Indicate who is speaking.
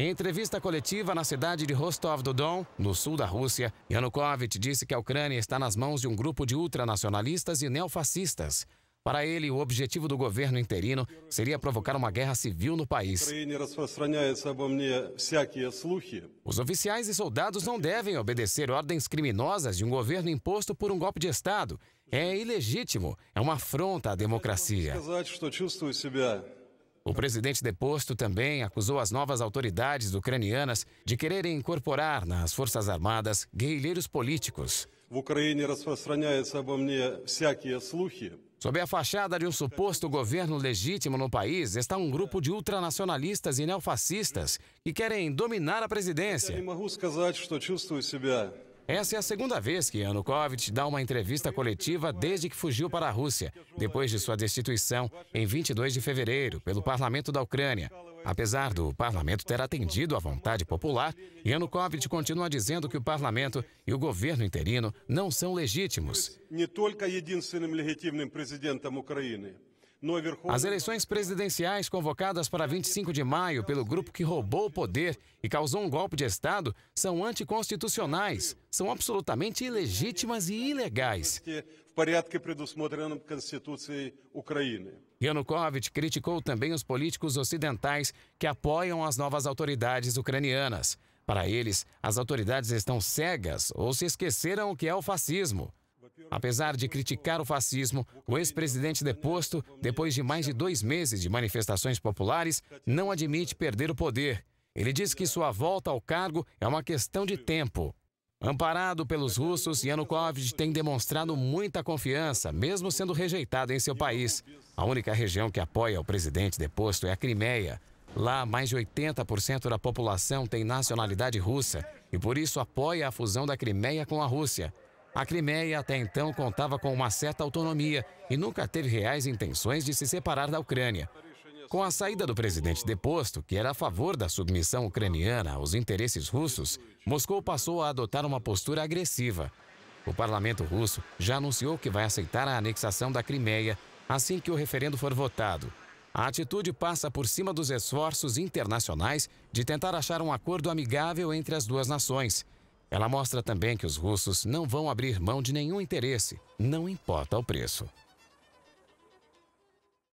Speaker 1: Em entrevista coletiva na cidade de Rostov-do-Don, no sul da Rússia, Yanukovych disse que a Ucrânia está nas mãos de um grupo de ultranacionalistas e neofascistas. Para ele, o objetivo do governo interino seria provocar uma guerra civil no país. Os oficiais e soldados não devem obedecer ordens criminosas de um governo imposto por um golpe de Estado. É ilegítimo, é uma afronta à democracia. O presidente deposto também acusou as novas autoridades ucranianas de quererem incorporar nas Forças Armadas guerrilheiros políticos. Sob a fachada de um suposto governo legítimo no país está um grupo de ultranacionalistas e neofascistas que querem dominar a presidência. Essa é a segunda vez que Yanukovych dá uma entrevista coletiva desde que fugiu para a Rússia, depois de sua destituição em 22 de fevereiro pelo parlamento da Ucrânia. Apesar do parlamento ter atendido à vontade popular, Yanukovych continua dizendo que o parlamento e o governo interino não são legítimos.
Speaker 2: Não apenas o presidente da Ucrânia. As
Speaker 1: eleições presidenciais convocadas para 25 de maio pelo grupo que roubou o poder e causou um golpe de Estado são anticonstitucionais, são absolutamente ilegítimas e ilegais. Yanukovych criticou também os políticos ocidentais que apoiam as novas autoridades ucranianas. Para eles, as autoridades estão cegas ou se esqueceram o que é o fascismo. Apesar de criticar o fascismo, o ex-presidente deposto, depois de mais de dois meses de manifestações populares, não admite perder o poder. Ele diz que sua volta ao cargo é uma questão de tempo. Amparado pelos russos, Yanukovych tem demonstrado muita confiança, mesmo sendo rejeitado em seu país. A única região que apoia o presidente deposto é a Crimeia. Lá, mais de 80% da população tem nacionalidade russa e por isso apoia a fusão da Crimeia com a Rússia. A Crimeia até então contava com uma certa autonomia e nunca teve reais intenções de se separar da Ucrânia. Com a saída do presidente deposto, que era a favor da submissão ucraniana aos interesses russos, Moscou passou a adotar uma postura agressiva. O parlamento russo já anunciou que vai aceitar a anexação da Crimeia assim que o referendo for votado. A atitude passa por cima dos esforços internacionais de tentar achar um acordo amigável entre as duas nações. Ela mostra também que os russos não vão abrir mão de nenhum interesse, não importa o preço.